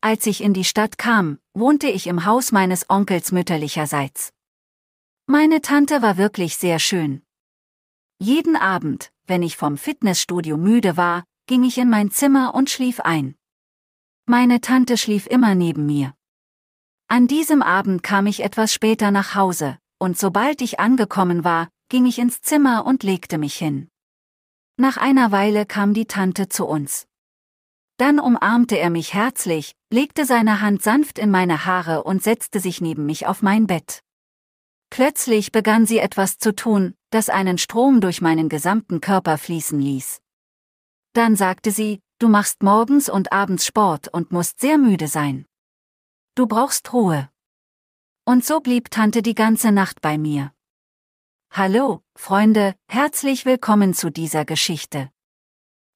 Als ich in die Stadt kam, wohnte ich im Haus meines Onkels mütterlicherseits. Meine Tante war wirklich sehr schön. Jeden Abend, wenn ich vom Fitnessstudio müde war, ging ich in mein Zimmer und schlief ein. Meine Tante schlief immer neben mir. An diesem Abend kam ich etwas später nach Hause, und sobald ich angekommen war, ging ich ins Zimmer und legte mich hin. Nach einer Weile kam die Tante zu uns. Dann umarmte er mich herzlich, legte seine Hand sanft in meine Haare und setzte sich neben mich auf mein Bett. Plötzlich begann sie etwas zu tun, das einen Strom durch meinen gesamten Körper fließen ließ. Dann sagte sie, du machst morgens und abends Sport und musst sehr müde sein. Du brauchst Ruhe. Und so blieb Tante die ganze Nacht bei mir. Hallo, Freunde, herzlich willkommen zu dieser Geschichte.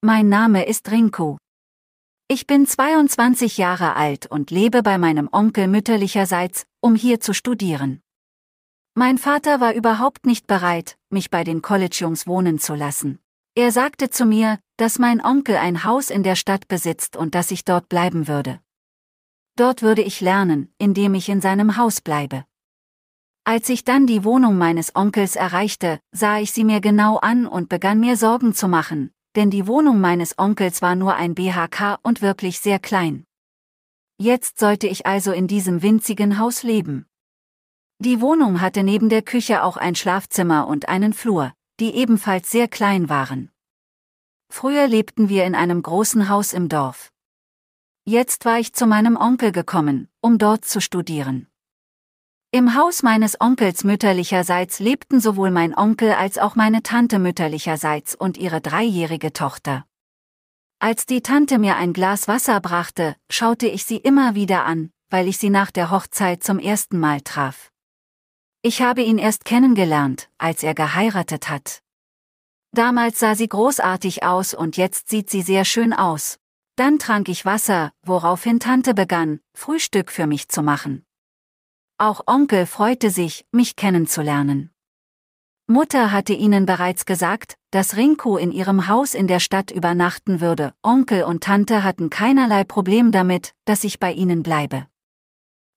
Mein Name ist Rinku. Ich bin 22 Jahre alt und lebe bei meinem Onkel mütterlicherseits, um hier zu studieren. Mein Vater war überhaupt nicht bereit, mich bei den College-Jungs wohnen zu lassen. Er sagte zu mir, dass mein Onkel ein Haus in der Stadt besitzt und dass ich dort bleiben würde. Dort würde ich lernen, indem ich in seinem Haus bleibe. Als ich dann die Wohnung meines Onkels erreichte, sah ich sie mir genau an und begann mir Sorgen zu machen, denn die Wohnung meines Onkels war nur ein BHK und wirklich sehr klein. Jetzt sollte ich also in diesem winzigen Haus leben. Die Wohnung hatte neben der Küche auch ein Schlafzimmer und einen Flur, die ebenfalls sehr klein waren. Früher lebten wir in einem großen Haus im Dorf. Jetzt war ich zu meinem Onkel gekommen, um dort zu studieren. Im Haus meines Onkels mütterlicherseits lebten sowohl mein Onkel als auch meine Tante mütterlicherseits und ihre dreijährige Tochter. Als die Tante mir ein Glas Wasser brachte, schaute ich sie immer wieder an, weil ich sie nach der Hochzeit zum ersten Mal traf. Ich habe ihn erst kennengelernt, als er geheiratet hat. Damals sah sie großartig aus und jetzt sieht sie sehr schön aus. Dann trank ich Wasser, woraufhin Tante begann, Frühstück für mich zu machen. Auch Onkel freute sich, mich kennenzulernen. Mutter hatte ihnen bereits gesagt, dass Rinko in ihrem Haus in der Stadt übernachten würde. Onkel und Tante hatten keinerlei Problem damit, dass ich bei ihnen bleibe.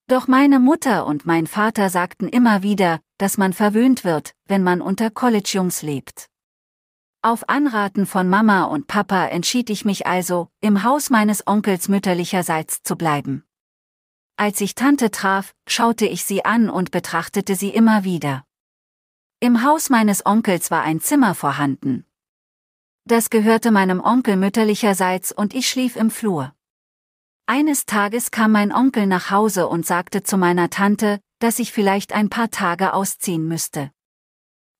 Doch meine Mutter und mein Vater sagten immer wieder, dass man verwöhnt wird, wenn man unter College-Jungs lebt. Auf Anraten von Mama und Papa entschied ich mich also, im Haus meines Onkels mütterlicherseits zu bleiben. Als ich Tante traf, schaute ich sie an und betrachtete sie immer wieder. Im Haus meines Onkels war ein Zimmer vorhanden. Das gehörte meinem Onkel mütterlicherseits und ich schlief im Flur. Eines Tages kam mein Onkel nach Hause und sagte zu meiner Tante, dass ich vielleicht ein paar Tage ausziehen müsste.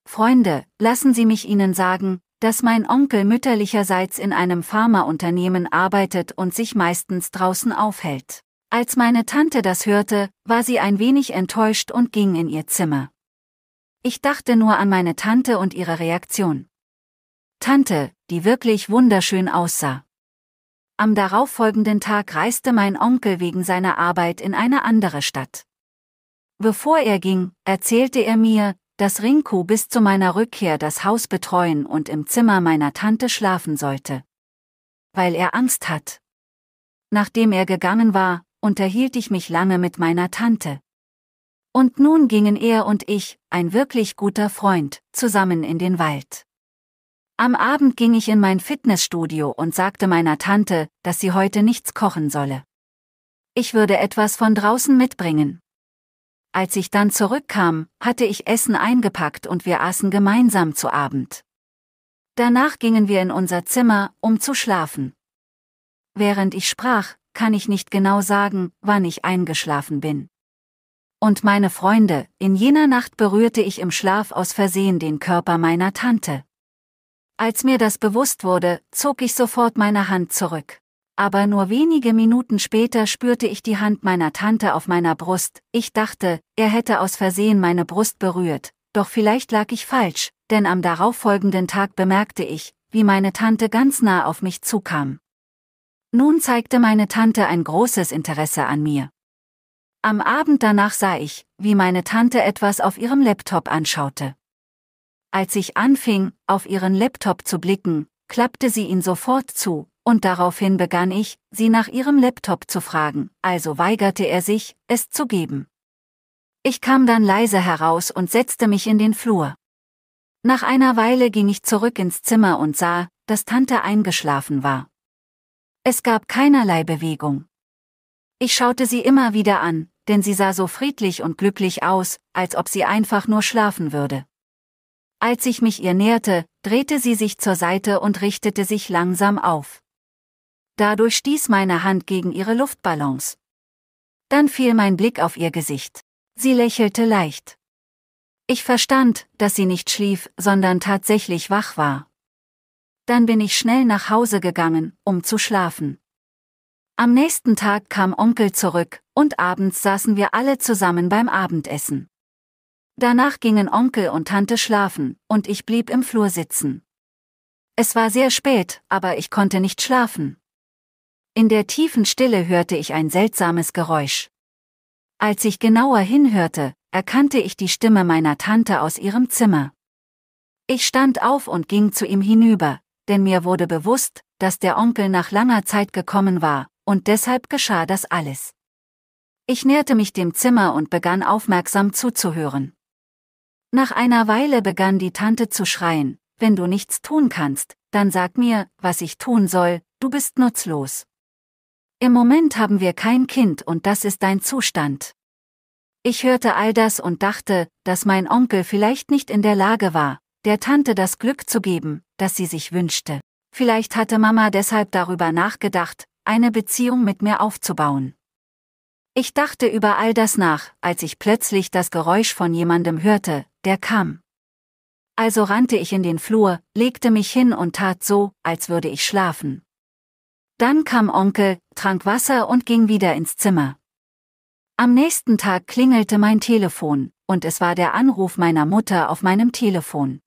Freunde, lassen Sie mich Ihnen sagen, dass mein Onkel mütterlicherseits in einem Pharmaunternehmen arbeitet und sich meistens draußen aufhält. Als meine Tante das hörte, war sie ein wenig enttäuscht und ging in ihr Zimmer. Ich dachte nur an meine Tante und ihre Reaktion. Tante, die wirklich wunderschön aussah. Am darauffolgenden Tag reiste mein Onkel wegen seiner Arbeit in eine andere Stadt. Bevor er ging, erzählte er mir, dass Rinko bis zu meiner Rückkehr das Haus betreuen und im Zimmer meiner Tante schlafen sollte. Weil er Angst hat. Nachdem er gegangen war, unterhielt ich mich lange mit meiner Tante. Und nun gingen er und ich, ein wirklich guter Freund, zusammen in den Wald. Am Abend ging ich in mein Fitnessstudio und sagte meiner Tante, dass sie heute nichts kochen solle. Ich würde etwas von draußen mitbringen. Als ich dann zurückkam, hatte ich Essen eingepackt und wir aßen gemeinsam zu Abend. Danach gingen wir in unser Zimmer, um zu schlafen. Während ich sprach, kann ich nicht genau sagen, wann ich eingeschlafen bin. Und meine Freunde, in jener Nacht berührte ich im Schlaf aus Versehen den Körper meiner Tante. Als mir das bewusst wurde, zog ich sofort meine Hand zurück. Aber nur wenige Minuten später spürte ich die Hand meiner Tante auf meiner Brust, ich dachte, er hätte aus Versehen meine Brust berührt, doch vielleicht lag ich falsch, denn am darauffolgenden Tag bemerkte ich, wie meine Tante ganz nah auf mich zukam. Nun zeigte meine Tante ein großes Interesse an mir. Am Abend danach sah ich, wie meine Tante etwas auf ihrem Laptop anschaute. Als ich anfing, auf ihren Laptop zu blicken, klappte sie ihn sofort zu, und daraufhin begann ich, sie nach ihrem Laptop zu fragen, also weigerte er sich, es zu geben. Ich kam dann leise heraus und setzte mich in den Flur. Nach einer Weile ging ich zurück ins Zimmer und sah, dass Tante eingeschlafen war. Es gab keinerlei Bewegung. Ich schaute sie immer wieder an, denn sie sah so friedlich und glücklich aus, als ob sie einfach nur schlafen würde. Als ich mich ihr näherte, drehte sie sich zur Seite und richtete sich langsam auf. Dadurch stieß meine Hand gegen ihre Luftballons. Dann fiel mein Blick auf ihr Gesicht. Sie lächelte leicht. Ich verstand, dass sie nicht schlief, sondern tatsächlich wach war. Dann bin ich schnell nach Hause gegangen, um zu schlafen. Am nächsten Tag kam Onkel zurück, und abends saßen wir alle zusammen beim Abendessen. Danach gingen Onkel und Tante schlafen, und ich blieb im Flur sitzen. Es war sehr spät, aber ich konnte nicht schlafen. In der tiefen Stille hörte ich ein seltsames Geräusch. Als ich genauer hinhörte, erkannte ich die Stimme meiner Tante aus ihrem Zimmer. Ich stand auf und ging zu ihm hinüber, denn mir wurde bewusst, dass der Onkel nach langer Zeit gekommen war, und deshalb geschah das alles. Ich näherte mich dem Zimmer und begann aufmerksam zuzuhören. Nach einer Weile begann die Tante zu schreien, wenn du nichts tun kannst, dann sag mir, was ich tun soll, du bist nutzlos. Im Moment haben wir kein Kind und das ist dein Zustand. Ich hörte all das und dachte, dass mein Onkel vielleicht nicht in der Lage war, der Tante das Glück zu geben, das sie sich wünschte. Vielleicht hatte Mama deshalb darüber nachgedacht, eine Beziehung mit mir aufzubauen. Ich dachte über all das nach, als ich plötzlich das Geräusch von jemandem hörte, der kam. Also rannte ich in den Flur, legte mich hin und tat so, als würde ich schlafen. Dann kam Onkel, trank Wasser und ging wieder ins Zimmer. Am nächsten Tag klingelte mein Telefon, und es war der Anruf meiner Mutter auf meinem Telefon.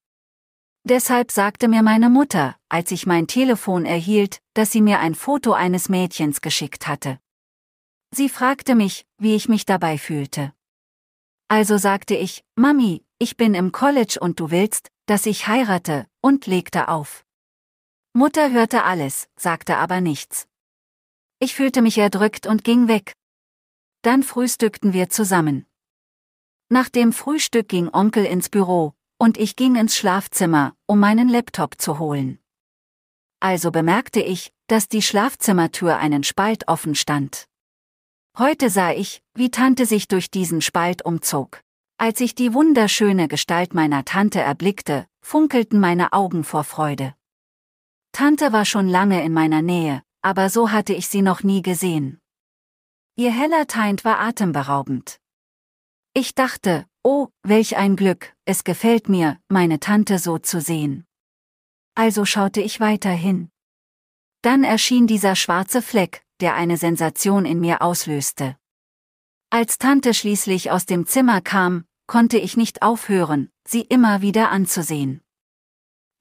Deshalb sagte mir meine Mutter, als ich mein Telefon erhielt, dass sie mir ein Foto eines Mädchens geschickt hatte. Sie fragte mich, wie ich mich dabei fühlte. Also sagte ich, Mami, ich bin im College und du willst, dass ich heirate, und legte auf. Mutter hörte alles, sagte aber nichts. Ich fühlte mich erdrückt und ging weg. Dann frühstückten wir zusammen. Nach dem Frühstück ging Onkel ins Büro, und ich ging ins Schlafzimmer, um meinen Laptop zu holen. Also bemerkte ich, dass die Schlafzimmertür einen Spalt offen stand. Heute sah ich, wie Tante sich durch diesen Spalt umzog. Als ich die wunderschöne Gestalt meiner Tante erblickte, funkelten meine Augen vor Freude. Tante war schon lange in meiner Nähe, aber so hatte ich sie noch nie gesehen. Ihr heller Teint war atemberaubend. Ich dachte, Oh, welch ein Glück, es gefällt mir, meine Tante so zu sehen. Also schaute ich weiter hin. Dann erschien dieser schwarze Fleck, der eine Sensation in mir auslöste. Als Tante schließlich aus dem Zimmer kam, konnte ich nicht aufhören, sie immer wieder anzusehen.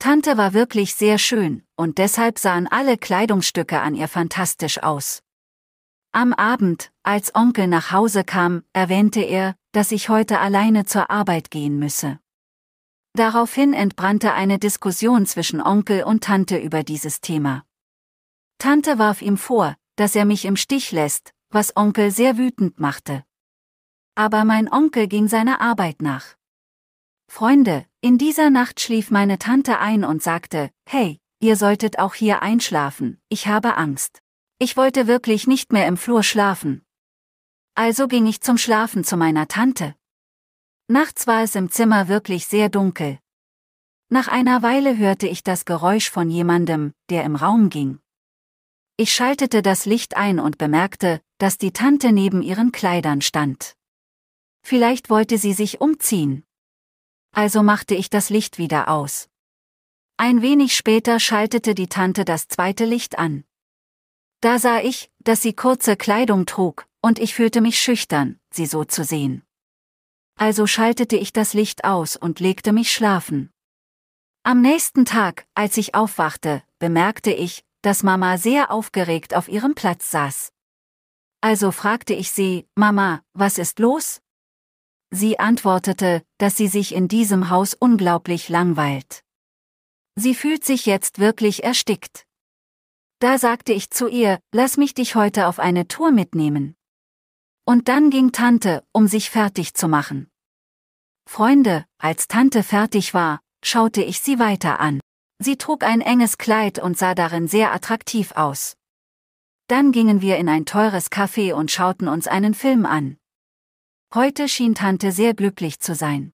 Tante war wirklich sehr schön, und deshalb sahen alle Kleidungsstücke an ihr fantastisch aus. Am Abend, als Onkel nach Hause kam, erwähnte er, dass ich heute alleine zur Arbeit gehen müsse. Daraufhin entbrannte eine Diskussion zwischen Onkel und Tante über dieses Thema. Tante warf ihm vor, dass er mich im Stich lässt, was Onkel sehr wütend machte. Aber mein Onkel ging seiner Arbeit nach. Freunde, in dieser Nacht schlief meine Tante ein und sagte, hey, ihr solltet auch hier einschlafen, ich habe Angst. Ich wollte wirklich nicht mehr im Flur schlafen, also ging ich zum Schlafen zu meiner Tante. Nachts war es im Zimmer wirklich sehr dunkel. Nach einer Weile hörte ich das Geräusch von jemandem, der im Raum ging. Ich schaltete das Licht ein und bemerkte, dass die Tante neben ihren Kleidern stand. Vielleicht wollte sie sich umziehen. Also machte ich das Licht wieder aus. Ein wenig später schaltete die Tante das zweite Licht an. Da sah ich, dass sie kurze Kleidung trug, und ich fühlte mich schüchtern, sie so zu sehen. Also schaltete ich das Licht aus und legte mich schlafen. Am nächsten Tag, als ich aufwachte, bemerkte ich, dass Mama sehr aufgeregt auf ihrem Platz saß. Also fragte ich sie, Mama, was ist los? Sie antwortete, dass sie sich in diesem Haus unglaublich langweilt. Sie fühlt sich jetzt wirklich erstickt. Da sagte ich zu ihr, lass mich dich heute auf eine Tour mitnehmen. Und dann ging Tante, um sich fertig zu machen. Freunde, als Tante fertig war, schaute ich sie weiter an. Sie trug ein enges Kleid und sah darin sehr attraktiv aus. Dann gingen wir in ein teures Café und schauten uns einen Film an. Heute schien Tante sehr glücklich zu sein.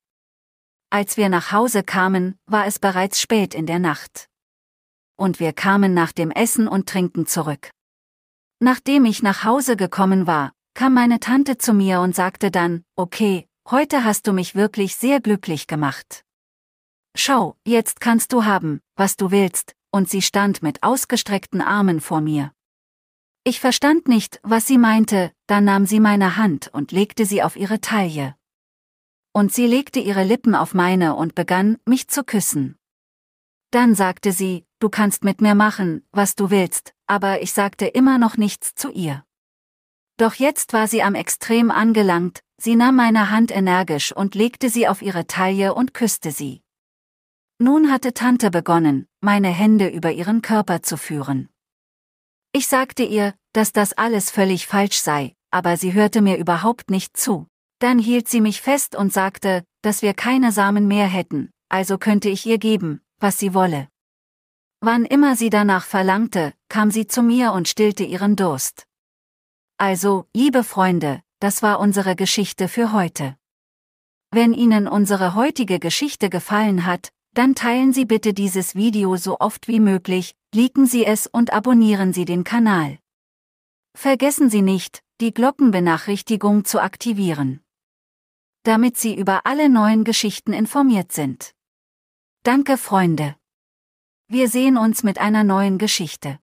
Als wir nach Hause kamen, war es bereits spät in der Nacht und wir kamen nach dem Essen und Trinken zurück. Nachdem ich nach Hause gekommen war, kam meine Tante zu mir und sagte dann, okay, heute hast du mich wirklich sehr glücklich gemacht. Schau, jetzt kannst du haben, was du willst, und sie stand mit ausgestreckten Armen vor mir. Ich verstand nicht, was sie meinte, dann nahm sie meine Hand und legte sie auf ihre Taille. Und sie legte ihre Lippen auf meine und begann, mich zu küssen. Dann sagte sie, du kannst mit mir machen, was du willst, aber ich sagte immer noch nichts zu ihr. Doch jetzt war sie am Extrem angelangt, sie nahm meine Hand energisch und legte sie auf ihre Taille und küsste sie. Nun hatte Tante begonnen, meine Hände über ihren Körper zu führen. Ich sagte ihr, dass das alles völlig falsch sei, aber sie hörte mir überhaupt nicht zu. Dann hielt sie mich fest und sagte, dass wir keine Samen mehr hätten, also könnte ich ihr geben, was sie wolle. Wann immer sie danach verlangte, kam sie zu mir und stillte ihren Durst. Also, liebe Freunde, das war unsere Geschichte für heute. Wenn Ihnen unsere heutige Geschichte gefallen hat, dann teilen Sie bitte dieses Video so oft wie möglich, liken Sie es und abonnieren Sie den Kanal. Vergessen Sie nicht, die Glockenbenachrichtigung zu aktivieren. Damit Sie über alle neuen Geschichten informiert sind. Danke Freunde. Wir sehen uns mit einer neuen Geschichte.